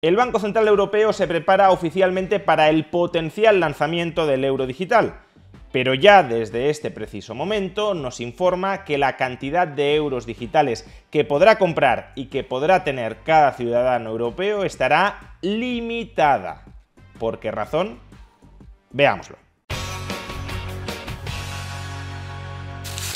El Banco Central Europeo se prepara oficialmente para el potencial lanzamiento del euro digital, pero ya desde este preciso momento nos informa que la cantidad de euros digitales que podrá comprar y que podrá tener cada ciudadano europeo estará limitada. ¿Por qué razón? Veámoslo.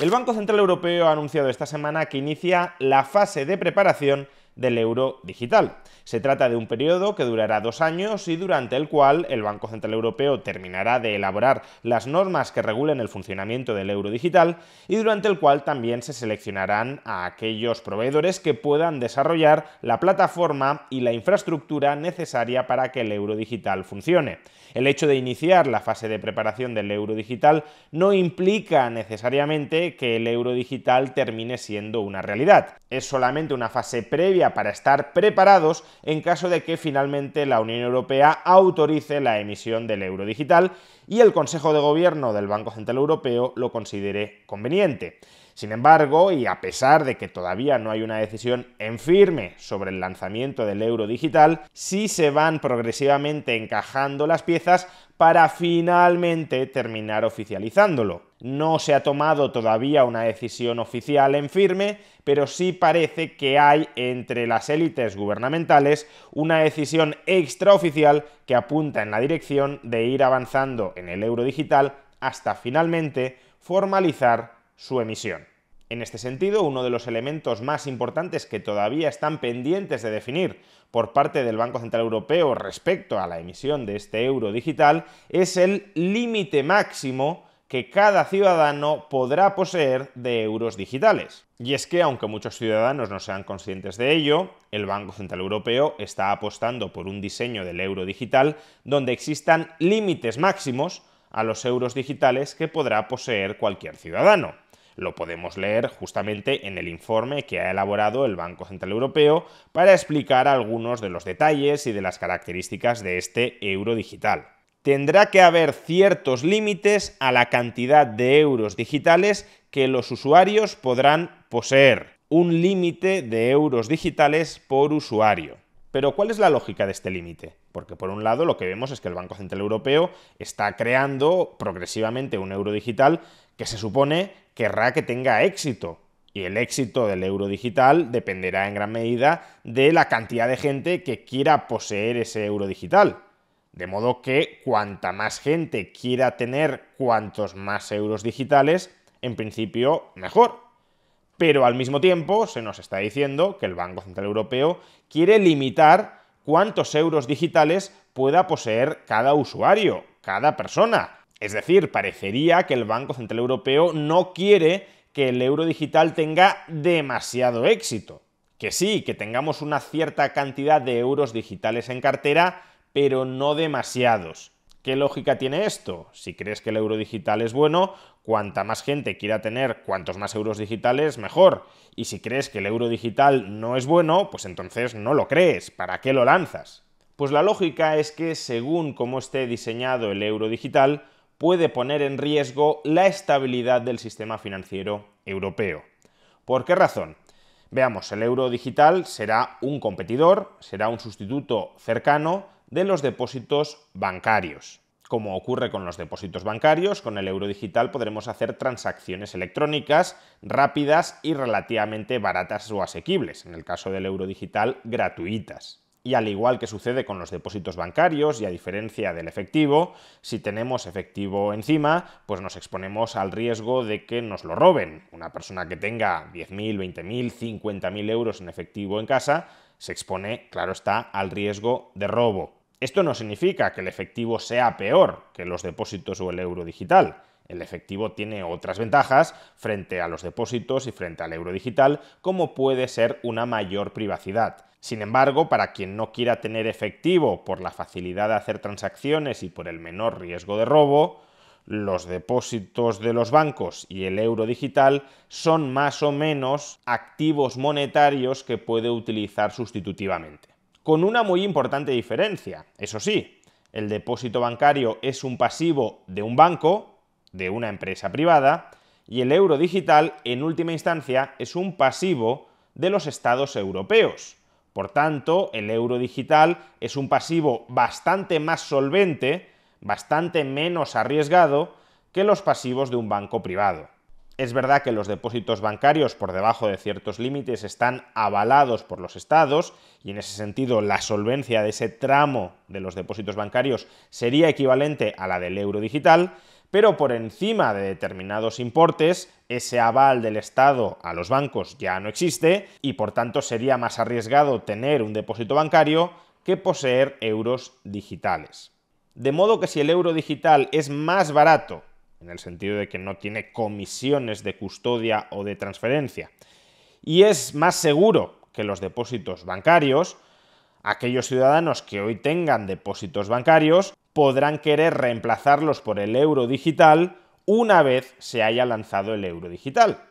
El Banco Central Europeo ha anunciado esta semana que inicia la fase de preparación del euro digital. Se trata de un periodo que durará dos años y durante el cual el Banco Central Europeo terminará de elaborar las normas que regulen el funcionamiento del euro digital y durante el cual también se seleccionarán a aquellos proveedores que puedan desarrollar la plataforma y la infraestructura necesaria para que el euro digital funcione. El hecho de iniciar la fase de preparación del euro digital no implica necesariamente que el euro digital termine siendo una realidad. Es solamente una fase previa para estar preparados en caso de que finalmente la Unión Europea autorice la emisión del euro digital y el Consejo de Gobierno del Banco Central Europeo lo considere conveniente. Sin embargo, y a pesar de que todavía no hay una decisión en firme sobre el lanzamiento del euro digital, sí se van progresivamente encajando las piezas para finalmente terminar oficializándolo. No se ha tomado todavía una decisión oficial en firme, pero sí parece que hay entre las élites gubernamentales una decisión extraoficial que apunta en la dirección de ir avanzando en el euro digital hasta finalmente formalizar su emisión. En este sentido, uno de los elementos más importantes que todavía están pendientes de definir por parte del Banco Central Europeo respecto a la emisión de este euro digital es el límite máximo que cada ciudadano podrá poseer de euros digitales. Y es que, aunque muchos ciudadanos no sean conscientes de ello, el Banco Central Europeo está apostando por un diseño del euro digital donde existan límites máximos a los euros digitales que podrá poseer cualquier ciudadano. Lo podemos leer justamente en el informe que ha elaborado el Banco Central Europeo para explicar algunos de los detalles y de las características de este euro digital. Tendrá que haber ciertos límites a la cantidad de euros digitales que los usuarios podrán poseer, un límite de euros digitales por usuario. Pero ¿cuál es la lógica de este límite? Porque por un lado lo que vemos es que el Banco Central Europeo está creando progresivamente un euro digital que se supone querrá que tenga éxito. Y el éxito del euro digital dependerá en gran medida de la cantidad de gente que quiera poseer ese euro digital. De modo que cuanta más gente quiera tener cuantos más euros digitales, en principio mejor. Pero al mismo tiempo se nos está diciendo que el Banco Central Europeo quiere limitar cuántos euros digitales pueda poseer cada usuario, cada persona, es decir, parecería que el Banco Central Europeo no quiere que el euro digital tenga demasiado éxito. Que sí, que tengamos una cierta cantidad de euros digitales en cartera, pero no demasiados. ¿Qué lógica tiene esto? Si crees que el euro digital es bueno, cuanta más gente quiera tener cuantos más euros digitales, mejor. Y si crees que el euro digital no es bueno, pues entonces no lo crees. ¿Para qué lo lanzas? Pues la lógica es que según cómo esté diseñado el euro digital, puede poner en riesgo la estabilidad del sistema financiero europeo. ¿Por qué razón? Veamos, el euro digital será un competidor, será un sustituto cercano de los depósitos bancarios. Como ocurre con los depósitos bancarios, con el euro digital podremos hacer transacciones electrónicas rápidas y relativamente baratas o asequibles, en el caso del euro digital gratuitas. Y al igual que sucede con los depósitos bancarios y a diferencia del efectivo, si tenemos efectivo encima, pues nos exponemos al riesgo de que nos lo roben. Una persona que tenga 10.000, 20.000, 50.000 euros en efectivo en casa se expone, claro está, al riesgo de robo. Esto no significa que el efectivo sea peor que los depósitos o el euro digital. El efectivo tiene otras ventajas frente a los depósitos y frente al euro digital, como puede ser una mayor privacidad. Sin embargo, para quien no quiera tener efectivo por la facilidad de hacer transacciones y por el menor riesgo de robo, los depósitos de los bancos y el euro digital son más o menos activos monetarios que puede utilizar sustitutivamente. Con una muy importante diferencia, eso sí, el depósito bancario es un pasivo de un banco de una empresa privada y el euro digital, en última instancia, es un pasivo de los estados europeos. Por tanto, el euro digital es un pasivo bastante más solvente, bastante menos arriesgado que los pasivos de un banco privado. Es verdad que los depósitos bancarios por debajo de ciertos límites están avalados por los estados y en ese sentido la solvencia de ese tramo de los depósitos bancarios sería equivalente a la del euro digital, pero por encima de determinados importes, ese aval del Estado a los bancos ya no existe y por tanto sería más arriesgado tener un depósito bancario que poseer euros digitales. De modo que si el euro digital es más barato, en el sentido de que no tiene comisiones de custodia o de transferencia, y es más seguro que los depósitos bancarios, aquellos ciudadanos que hoy tengan depósitos bancarios podrán querer reemplazarlos por el euro digital una vez se haya lanzado el euro digital.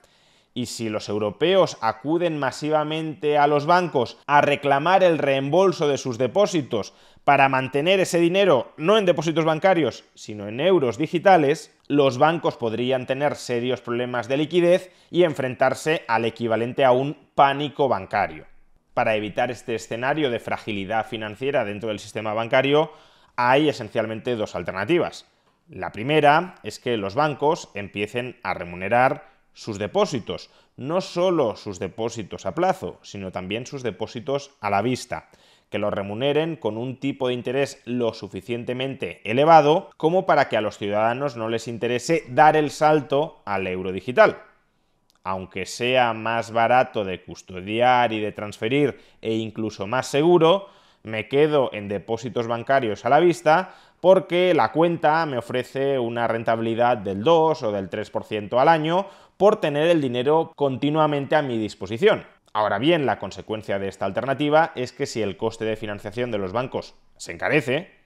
Y si los europeos acuden masivamente a los bancos a reclamar el reembolso de sus depósitos para mantener ese dinero no en depósitos bancarios, sino en euros digitales, los bancos podrían tener serios problemas de liquidez y enfrentarse al equivalente a un pánico bancario. Para evitar este escenario de fragilidad financiera dentro del sistema bancario, hay esencialmente dos alternativas. La primera es que los bancos empiecen a remunerar sus depósitos, no solo sus depósitos a plazo, sino también sus depósitos a la vista, que los remuneren con un tipo de interés lo suficientemente elevado como para que a los ciudadanos no les interese dar el salto al euro digital. Aunque sea más barato de custodiar y de transferir e incluso más seguro, me quedo en depósitos bancarios a la vista porque la cuenta me ofrece una rentabilidad del 2 o del 3% al año por tener el dinero continuamente a mi disposición. Ahora bien, la consecuencia de esta alternativa es que si el coste de financiación de los bancos se encarece,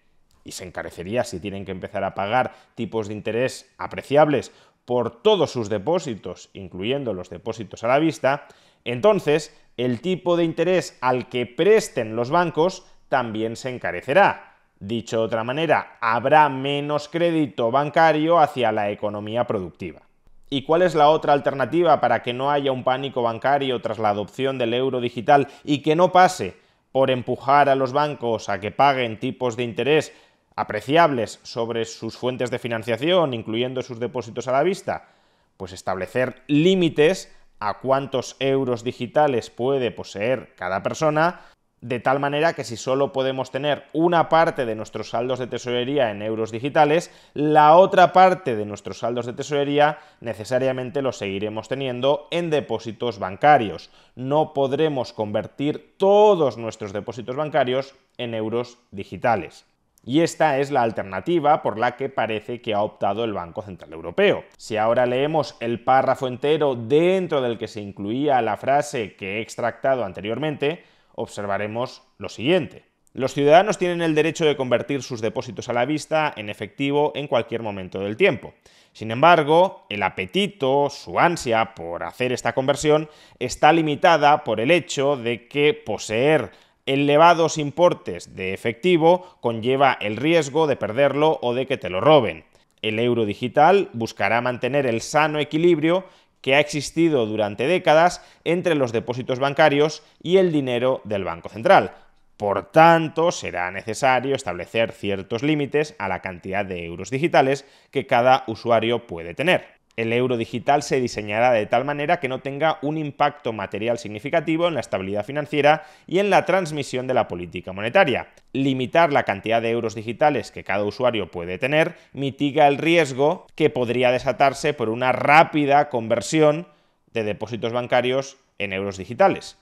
y se encarecería si tienen que empezar a pagar tipos de interés apreciables por todos sus depósitos, incluyendo los depósitos a la vista, entonces el tipo de interés al que presten los bancos también se encarecerá. Dicho de otra manera, habrá menos crédito bancario hacia la economía productiva. ¿Y cuál es la otra alternativa para que no haya un pánico bancario tras la adopción del euro digital y que no pase por empujar a los bancos a que paguen tipos de interés apreciables sobre sus fuentes de financiación, incluyendo sus depósitos a la vista? Pues establecer límites a cuántos euros digitales puede poseer cada persona, de tal manera que si solo podemos tener una parte de nuestros saldos de tesorería en euros digitales, la otra parte de nuestros saldos de tesorería necesariamente los seguiremos teniendo en depósitos bancarios. No podremos convertir todos nuestros depósitos bancarios en euros digitales. Y esta es la alternativa por la que parece que ha optado el Banco Central Europeo. Si ahora leemos el párrafo entero dentro del que se incluía la frase que he extractado anteriormente, observaremos lo siguiente. Los ciudadanos tienen el derecho de convertir sus depósitos a la vista en efectivo en cualquier momento del tiempo. Sin embargo, el apetito, su ansia por hacer esta conversión, está limitada por el hecho de que poseer elevados importes de efectivo conlleva el riesgo de perderlo o de que te lo roben. El euro digital buscará mantener el sano equilibrio que ha existido durante décadas entre los depósitos bancarios y el dinero del Banco Central. Por tanto, será necesario establecer ciertos límites a la cantidad de euros digitales que cada usuario puede tener. El euro digital se diseñará de tal manera que no tenga un impacto material significativo en la estabilidad financiera y en la transmisión de la política monetaria. Limitar la cantidad de euros digitales que cada usuario puede tener mitiga el riesgo que podría desatarse por una rápida conversión de depósitos bancarios en euros digitales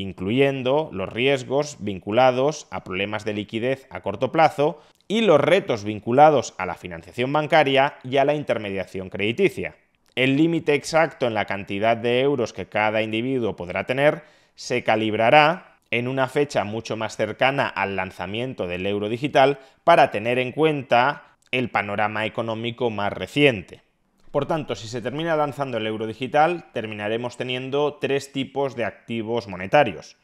incluyendo los riesgos vinculados a problemas de liquidez a corto plazo y los retos vinculados a la financiación bancaria y a la intermediación crediticia. El límite exacto en la cantidad de euros que cada individuo podrá tener se calibrará en una fecha mucho más cercana al lanzamiento del euro digital para tener en cuenta el panorama económico más reciente. Por tanto, si se termina lanzando el euro digital, terminaremos teniendo tres tipos de activos monetarios.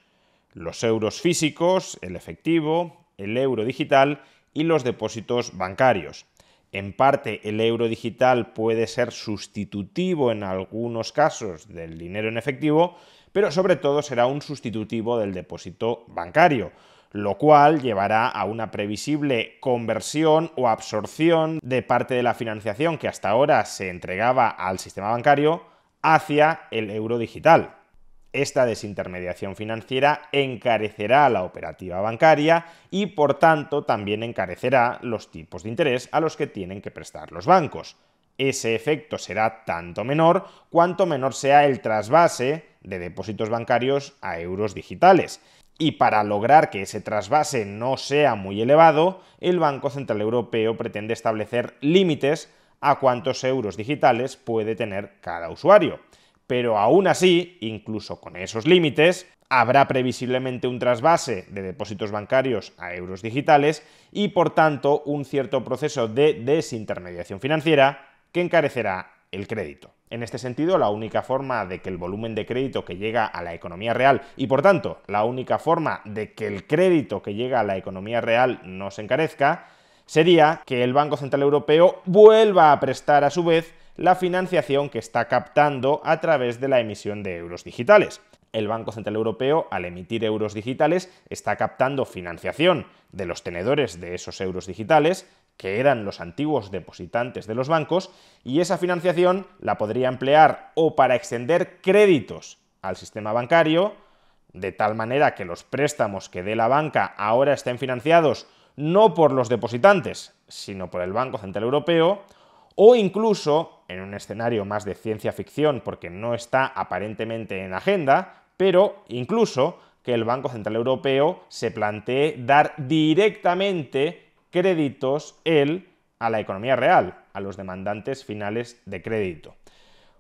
Los euros físicos, el efectivo, el euro digital y los depósitos bancarios. En parte, el euro digital puede ser sustitutivo en algunos casos del dinero en efectivo, pero sobre todo será un sustitutivo del depósito bancario, lo cual llevará a una previsible conversión o absorción de parte de la financiación que hasta ahora se entregaba al sistema bancario hacia el euro digital. Esta desintermediación financiera encarecerá la operativa bancaria y por tanto también encarecerá los tipos de interés a los que tienen que prestar los bancos. Ese efecto será tanto menor cuanto menor sea el trasvase de depósitos bancarios a euros digitales. Y para lograr que ese trasvase no sea muy elevado, el Banco Central Europeo pretende establecer límites a cuántos euros digitales puede tener cada usuario pero aún así, incluso con esos límites, habrá previsiblemente un trasvase de depósitos bancarios a euros digitales y por tanto un cierto proceso de desintermediación financiera que encarecerá el crédito. En este sentido, la única forma de que el volumen de crédito que llega a la economía real y por tanto la única forma de que el crédito que llega a la economía real no se encarezca sería que el Banco Central Europeo vuelva a prestar a su vez la financiación que está captando a través de la emisión de euros digitales. El Banco Central Europeo, al emitir euros digitales, está captando financiación de los tenedores de esos euros digitales, que eran los antiguos depositantes de los bancos, y esa financiación la podría emplear o para extender créditos al sistema bancario, de tal manera que los préstamos que dé la banca ahora estén financiados no por los depositantes, sino por el Banco Central Europeo, o incluso, en un escenario más de ciencia ficción porque no está aparentemente en agenda, pero incluso que el Banco Central Europeo se plantee dar directamente créditos él a la economía real, a los demandantes finales de crédito.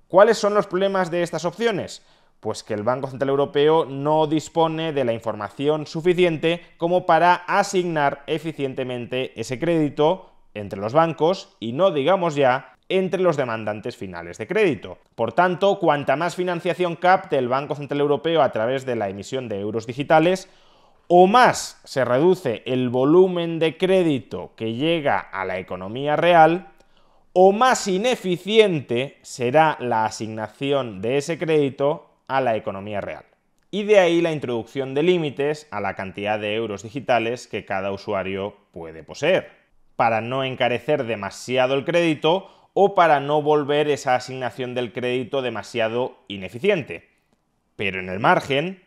¿Cuáles son los problemas de estas opciones? Pues que el Banco Central Europeo no dispone de la información suficiente como para asignar eficientemente ese crédito entre los bancos y no digamos ya entre los demandantes finales de crédito. Por tanto, cuanta más financiación capte el Banco Central Europeo a través de la emisión de euros digitales, o más se reduce el volumen de crédito que llega a la economía real, o más ineficiente será la asignación de ese crédito a la economía real. Y de ahí la introducción de límites a la cantidad de euros digitales que cada usuario puede poseer para no encarecer demasiado el crédito o para no volver esa asignación del crédito demasiado ineficiente. Pero en el margen,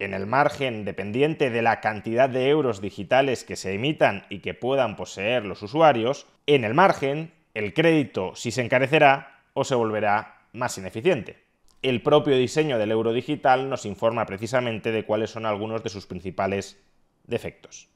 en el margen dependiente de la cantidad de euros digitales que se emitan y que puedan poseer los usuarios, en el margen el crédito si se encarecerá o se volverá más ineficiente. El propio diseño del euro digital nos informa precisamente de cuáles son algunos de sus principales defectos.